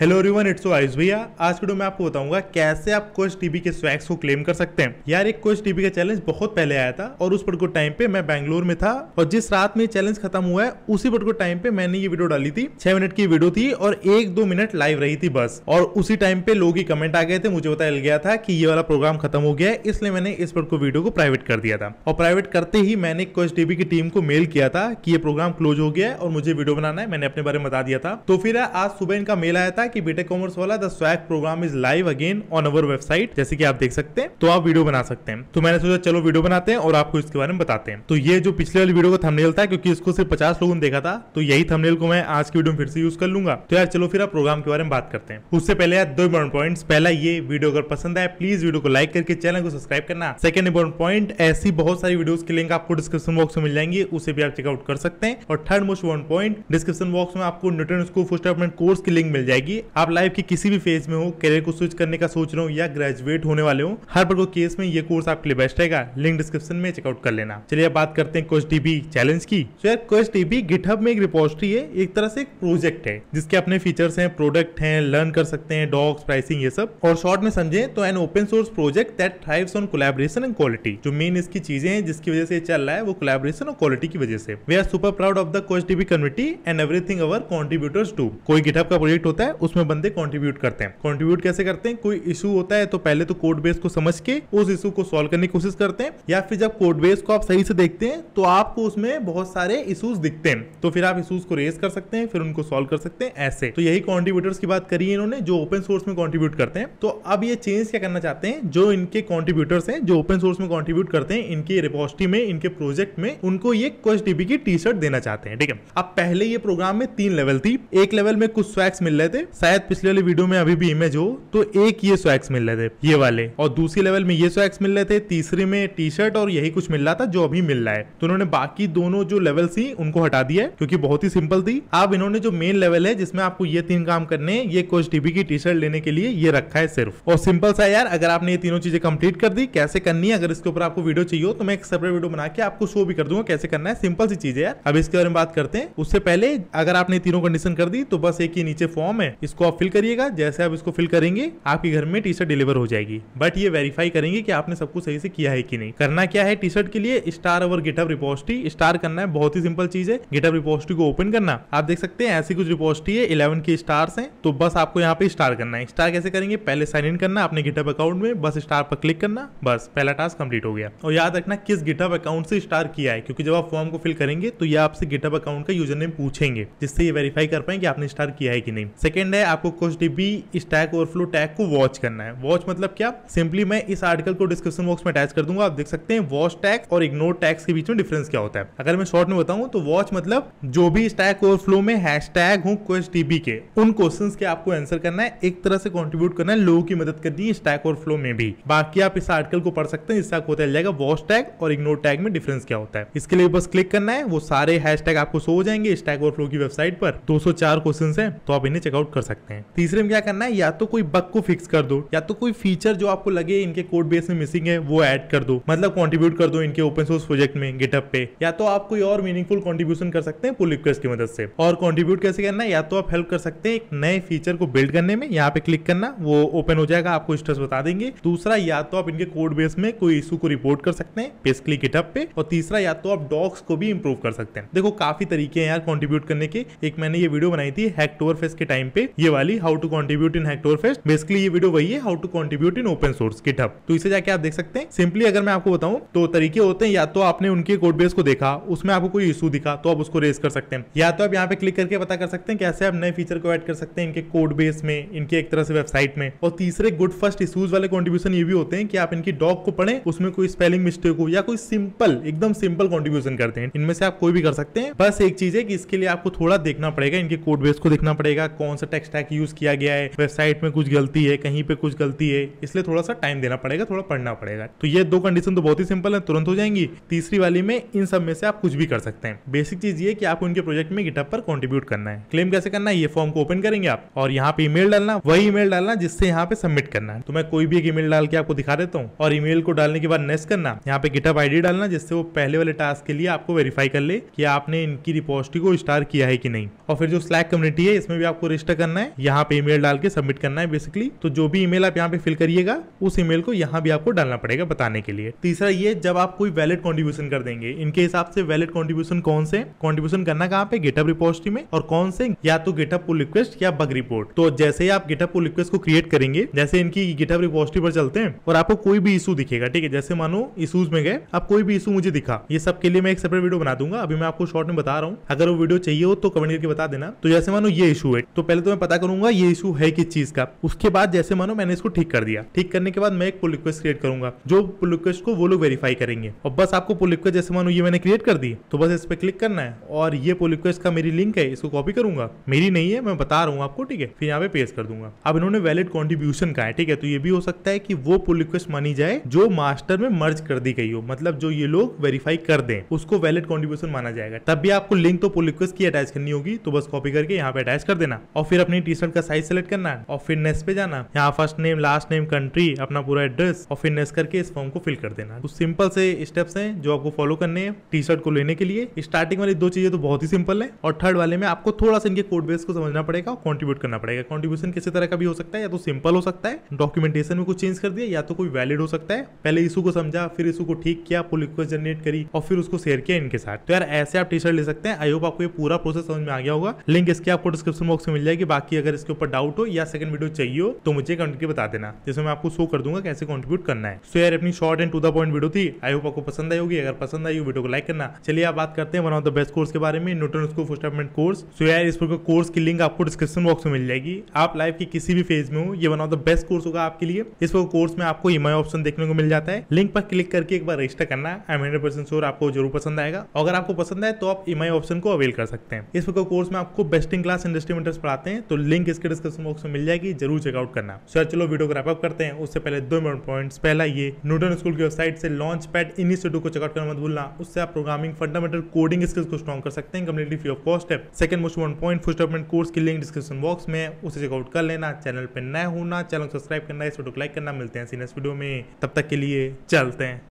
hello रिवन it's Ayush भैया आज video में आपको बताऊंगा कैसे आप कोच टीबी के स्वैक्स को क्लेम कर सकते हैं यार एक कोच टीबी का चैलेंज बहुत पहले आया था और उस पर्टिकुलर टाइम पे मैं बैंगलोर में था और जिस रात में चैलेंज खत्म हुआ है उसी पर्टिकुलर टाइम पे मैंने ये वीडियो डाली थी छह मिनट की वीडियो थी और एक दो मिनट लाइव रही थी बस और उसी टाइम पे लोग ही कमेंट आ गए थे मुझे बताया गया था की ये वाला प्रोग्राम खत्म हो गया है इसलिए मैंने इस पर्टिकुलर वीडियो को प्राइवेट कर दिया था और प्राइवेट करते ही मैंने कोच टीबी की टीम को मेल किया था की ये प्रोग्राम क्लोज हो गया है और मुझे वीडियो बनाना है मैंने अपने बारे में बता दिया था तो फिर आज सुबह इनका मेल आया था था कि बीटेक कॉमर्स वाला the swag program is live again on our website जैसे कि आप देख सकते हैं तो आप वीडियो बना सकते हैं तो मैंने सोचा चलो वीडियो बनाते हैं और आपको इसके बारे में बताते हैं तो ये जो पिछले वाली वीडियो का थंबनेल था क्योंकि इसको सिर्फ पचास लोगों ने देखा था तो यही थंबनेल को मैं आज की वीडियो में फिर से यूज कर लूंगा तो यार चलो फिर आप प्रोग्राम के बारे में बात करते हैं उससे पहले यार दो इंपॉर्टेंट पॉइंट पहला ये वीडियो अगर पसंद आए प्लीज वीडियो को लाइक करके चैनल को सब्सक्राइब करना सेकंड इंपॉर्टेंट पॉइंट ऐसी बहुत सारी वीडियोस की लिंक आपको डिस्क्रिप्शन बॉक्स में मिल जाएंगी उसे भी आप चेकआउट कर सकते हैं और third most one point description box में आपको न्यूट्रन स्कूल फर्स्ट कोर्स की लिंक मिल जाएगी कि आप लाइफ के किसी भी फेज में हो करियर को स्विच करने का सोच रहे हो या ग्रेजुएट होने वाले हो हर प्रकार केस में ये कोर्स आपके लिए बेस्ट रहेगा लिंक डिस्क्रिप्शन में चेकआउट कर लेना चलिए अब बात करते हैं क्वेश्चन डीबी चैलेंज की तो यार क्वेश्चन डीबी गिटहब में एक रिपोर्टरी है एक तरह से एक प्रोजेक्ट है जिसके अपने फीचर्स हैं प्रोडक्ट हैं लर्न कर सकते हैं डॉग्स प्राइसिंग ये सब और शॉर्ट में समझे तो an open source project that thrive on collaboration and quality जो मेन इसकी चीजें हैं जिसकी वजह से चल रहा है वो कोलेबोरेशन और क्वालिटी की वजह से we are super proud of the QuestDB community and everything our contributors to कोई गिटहब का प्रोजेक्ट होता है उसमें बंदे कॉन्ट्रीब्यूट करते हैं कॉन्ट्रीब्यूट कैसे करते हैं कोई इशू होता है तो पहले तो कोड बेस को समझ के उस इशू को सॉल्व करने की कोशिश करते हैं या फिर जब कोड बेस को आप सही से देखते हैं तो आपको उसमें बहुत सारे इशूज दिखते हैं तो फिर आप इशूज को रेज कर सकते हैं फिर उनको सॉल्व कर सकते हैं ऐसे तो यही कॉन्ट्रीब्यूटर्स की बात करी है इन्होंने जो ओपन सोर्स में कॉन्ट्रीब्यूट करते हैं तो अब ये चेंज क्या करना चाहते हैं जो इनके कॉन्ट्रीब्यूटर्स हैं जो ओपन सोर्स में कॉन्ट्रीब्यूट करते हैं इनकी रिपोर्टी में इनके प्रोजेक्ट में उनको ये क्वेश्चन डीबी की टी शर्ट देना चाहते हैं ठीक है अब पहले ये प्रोग्राम में तीन लेवल थी एक लेवल में कुछ स्वैक्स मिल रहे थे शायद पिछले वाली वीडियो में अभी भी इमेज हो तो एक ये स्वैक्स मिल रहे थे ये वाले और दूसरी लेवल में ये स्वैक्स मिल रहे थे तीसरे में टी शर्ट और यही कुछ मिल रहा था जो अभी मिल रहा है तो उन्होंने बाकी दोनों जो लेवल थी उनको हटा दिया क्योंकि बहुत ही सिंपल थी अब इन्होंने जो मेन लेवल है जिसमें आपको ये तीन काम करने ये कोच टीवी की टी शर्ट लेने के लिए ये रखा है सिर्फ और सिंपल सा यार अगर आपने ये तीनों चीजें कंप्लीट कर दी कैसे करनी है अगर इसके ऊपर आपको वीडियो चाहिए तो मैं एक सेपरेट वीडियो बना के आपको शो भी कर दूंगा कैसे करना है सिंपल सी चीज है यार अब इसके बारे में बात करते हैं उससे पहले अगर आपने तीनों कंडीशन कर दी तो बस एक ही नीचे फॉर्म है इसको आप फिल करिएगा जैसे आप इसको फिल करेंगे आपके घर में टी शर्ट डिलीवर हो जाएगी बट ये वेरीफाई करेंगे कि आपने सब कुछ सही से किया है कि नहीं करना क्या है टी शर्ट के लिए स्टार और गिटअप रिपोस्टी स्टार करना है बहुत ही सिंपल चीज है गिटअप रिपोस्टी को ओपन करना आप देख सकते हैं ऐसी कुछ रिपोस्टी है इलेवन के स्टार्स है तो बस आपको यहाँ पे स्टार करना है स्टार कैसे करेंगे पहले साइन इन करना अपने गिटअप अकाउंट में बस स्टार पर क्लिक करना बस पहला टास्क कंप्लीट हो गया और याद रखना किस गिटअप अकाउंट से स्टार किया है क्योंकि जब आप फॉर्म को फिल करेंगे तो ये आपसे गिटअप अकाउंट का यूजर नेम पूछेंगे जिससे ये वेरीफाई कर पाए कि आपने स्टार किया है कि नहीं सेकेंड करना है आपको कुछ डिबी स्टैक ओवरफ्लो टैग को वॉच करना है वॉच मतलब क्या सिंपली मैं इस आर्टिकल को डिस्क्रिप्शन बॉक्स में अटैच कर दूंगा आप देख सकते हैं वॉच टैग और इग्नोर टैग्स के बीच में डिफरेंस क्या होता है अगर मैं शॉर्ट में बताऊं तो वॉच मतलब जो भी स्टैक ओवरफ्लो में हैश टैग हूँ कुछ डिबी के उन क्वेश्चन के आपको आंसर करना है एक तरह से कॉन्ट्रीब्यूट करना है लोगों की मदद करनी है स्टैक ओवरफ्लो में भी बाकी आप इस आर्टिकल को पढ़ सकते हैं इससे आपको पता जाएगा वॉच टैग और इग्नोर टैग में डिफरेंस क्या होता है इसके लिए बस क्लिक करना है वो सारे हैश आपको सो हो जाएंगे स्टैक ओवरफ्लो की वेबसाइट पर दो सौ चार क्वेश्चन है तो आप इन्हें चेकआउट कर सकते हैं तीसरे में क्या करना है या तो कोई बग को फिक्स कर दो या तो कोई फीचर जो आपको लगे इनके कोड बेस में मिसिंग है वो ऐड कर दो मतलब कॉन्ट्रीब्यूट कर दो इनके ओपन सोर्स प्रोजेक्ट में गिटअप पे या तो आप कोई और मीनिंगफुल कॉन्ट्रीब्यूशन कर सकते हैं पुल रिक्वेस्ट की मदद से और कॉन्ट्रीब्यूट कैसे करना है या तो आप हेल्प कर सकते हैं एक नए फीचर को बिल्ड करने में यहाँ पे क्लिक करना वो ओपन हो जाएगा आपको स्ट्रेस बता देंगे दूसरा या तो आप इनके कोड बेस में कोई इशू को रिपोर्ट कर सकते हैं बेसिकली गिटअप पे और तीसरा या तो आप डॉक्स को भी इंप्रूव कर सकते हैं देखो काफी तरीके हैं यार कॉन्ट्रीब्यूट करने के एक मैंने ये वीडियो बनाई थी हैक टोवर फेस के टाइम पे ये वाली how to contribute in Hacktoberfest basically ये वीडियो वही है how to contribute in open source GitHub तो इसे जाके आप देख सकते हैं सिंपली अगर मैं आपको बताऊं तो तरीके होते हैं या तो आपने उनके कोड बेस को देखा उसमें आपको कोई इशू दिखा तो आप उसको रेस कर सकते हैं या तो आप यहाँ पे क्लिक करके पता कर सकते हैं कैसे आप नए फीचर को एड कर सकते हैं इनके कोड बेस में इनके एक तरह से वेबसाइट में और तीसरे गुड फर्स्ट इशूज वाले कॉन्ट्रीब्यूशन ये भी होते हैं कि आप इनकी डॉग को पढ़े उसमें कोई स्पेलिंग मिस्टेक हो या कोई सिंपल एकदम सिंपल कॉन्ट्रीब्यूशन करते हैं इनमें से आप कोई भी कर सकते हैं बस एक चीज है कि इसके लिए आपको थोड़ा देखना पड़ेगा इनके कोड बेस को देखना पड़ेगा कौन सा टेक्स टैक यूज किया गया है वेबसाइट में कुछ गलती है कहीं पे कुछ गलती है इसलिए थोड़ा सा टाइम देना पड़ेगा थोड़ा पढ़ना पड़ेगा तो ये दो कंडीशन तो बहुत ही सिंपल है तुरंत हो जाएंगी तीसरी वाली में इन सब में से आप कुछ भी कर सकते हैं बेसिक चीज ये की आप उनके प्रोजेक्ट में गिटअप पर कॉन्ट्रीब्यूट करना है क्लेम कैसे करना है ये फॉर्म को ओपन करेंगे आप और यहाँ पे ईमेल डालना वही ईमेल डालना जिससे यहाँ पे सबमिट करना है तो मैं कोई भी एक ईमेल डाल के आपको दिखा देता हूँ और ईमेल को डालने के बाद नेक्स्ट करना यहाँ पे गिटअप आईडी डालना जिससे वो पहले वाले टास्क के लिए आपको वेरीफाई कर ले कि आपने इनकी रिपोस्टी को स्टार किया है कि नहीं और फिर जो स्लैक कम्युनिटी है इसमें भी आपको रजिस्टर करना है यहाँ पे ईमेल डाल के सबमिट करना है बेसिकली तो जो भी ईमेल आप यहाँ पे फिल करिएगा उस ईमेल को यहाँ भी आपको डालना पड़ेगा बताने के लिए तीसरा ये जब आप कोई वैलिड कॉन्ट्रीब्यूशन कर देंगे इनके हिसाब से वैलिड कॉन्ट्रीब्यूशन कौन से कॉन्ट्रीब्यूशन करना कहाँ पे गेटअप रिपोस्ट्री में और कौन से या तो गेटअप पुल रिक्वेस्ट या बग रिपोर्ट तो जैसे ही आप गेटअप पुल रिक्वेस्ट को क्रिएट करेंगे जैसे इनकी गेटअप रिपोस्ट्री पर चलते हैं और आपको कोई भी इशू दिखेगा ठीक है जैसे मानो इशूज में गए आप कोई भी इशू मुझे दिखा ये सब के लिए मैं एक सेपरेट वीडियो बना दूंगा अभी मैं आपको शॉर्ट में बता रहा हूँ अगर वो वीडियो चाहिए हो तो कमेंट करके बता देना तो जैसे मानो ये इशू है तो पहले तो मैं पता करूंगा ये इशू है किस चीज का उसके बाद जैसे मानो मैंने इसको ठीक कर दिया ठीक करने के बाद मैं एक पुल रिक्वेस्ट क्रिएट करूंगा जो पुल रिक्वेस्ट को वो लोग वेरीफाई करेंगे और बस आपको पुल रिक्वेस्ट जैसे मानो ये मैंने क्रिएट कर दी तो बस इस पर क्लिक करना है और ये पुल रिक्वेस्ट का मेरी लिंक है इसको कॉपी करूंगा मेरी नहीं है मैं बता रहा हूँ आपको ठीक है फिर यहाँ पे पेश कर दूंगा अब इन्होंने वैलिड कॉन्ट्रीब्यूशन का है ठीक है तो ये भी हो सकता है कि वो पुल रिक्वेस्ट मानी जाए जो मास्टर में मर्ज कर दी गई हो मतलब जो ये लोग वेरीफाई कर दें उसको वैलिड कॉन्ट्रीब्यूशन माना जाएगा तब भी आपको लिंक तो पुल रिक्वेस्ट की अटैच करनी होगी तो बस कॉपी करके यहाँ पे अटैच कर देना और फिर अपनी टी शर्ट का साइज सेलेक्ट करना है और फिर नेक्स्ट पे जाना यहाँ first name last name country अपना पूरा एड्रेस और फिर नेक्स्ट करके इस फॉर्म को फिल कर देना कुछ सिंपल तो से स्टेप्स हैं जो आपको फॉलो करने हैं टी शर्ट को लेने के लिए स्टार्टिंग वाली दो चीजें तो बहुत ही सिंपल है और थर्ड वाले में आपको थोड़ा सा इनके कोड बेस को समझना पड़ेगा और कॉन्ट्रीब्यूट करना पड़ेगा कॉन्ट्रीब्यूशन किसी तरह का भी हो सकता है या तो सिंपल हो सकता है डॉक्यूमेंटेशन में कुछ चेंज कर दिया या तो कोई वैलिड हो सकता है पहले इशू को समझा फिर इशू को ठीक किया पुल रिक्वेस्ट जनरेट करी और फिर उसको शेयर किया इनके साथ तो यार ऐसे आप टी शर्ट ले सकते हैं आई होप आपको ये पूरा प्रोसेस समझ में आ गया होगा लिंक इसके आपको डिस्क्रिप्शन बॉक्स में मिल जाएगी बाकी अगर इसके ऊपर डाउट हो या सेकंड वीडियो चाहिए हो तो मुझे कमेंट के बता देना जिसमें मैं आपको शो कर दूंगा कैसे कॉन्ट्रीब्यूट करना है सो so, यार अपनी short and to the point video थी आई होप आपको पसंद आई होगी अगर पसंद आई हो वीडियो को लाइक करना चलिए आप बात करते हैं one of the best course के बारे में न्यूटन स्कूल फर्स्ट अपमेंट कोर्स सो यार इस प्रकार कोर्स की लिंक आपको डिस्क्रिप्शन बॉक्स में मिल जाएगी आप लाइफ के किसी भी फेज में हो ये one of the best course होगा आपके लिए इस प्रकार कोर्स में आपको ईएमआई ऑप्शन देखने को मिल जाता है लिंक पर क्लिक करके एक बार रजिस्टर करना I am hundred percent sure आपको जरूर पसंद आएगा अगर आपको पसंद आए तो आप ईएमआई ऑप्शन को अवेल कर सकते हैं इस प्रकार कोर्स में आपको बेस्ट इन क्लास इंडस्ट्री पढ़ाते हैं तो लिंक इसके डिस्क्रिप्शन बॉक्स में मिल जाएगी जरूर चेकआउट करना सर चलो वीडियो को रैपअप करते हैं उससे पहले दो मेन पॉइंट्स पहला ये न्यूटन स्कूल की वेबसाइट से लॉन्च पैड इनिशियटिव को चेकआउट करना मत भूलना उससे आप प्रोग्रामिंग फंडामेंटल कोडिंग स्किल्स को स्ट्रॉन्ग कर सकते हैं कम्प्लीटली फ्री ऑफ कॉस्ट है second most one point first development course की लिंक डिस्क्रिप्शन बॉक्स में उसे चेकआउट कर लेना चैनल पर नए होना चैनल सब्सक्राइब करना इस वीडियो को लाइक करना मिलते हैं सीनियस वीडियो में तब तक के लिए चलते हैं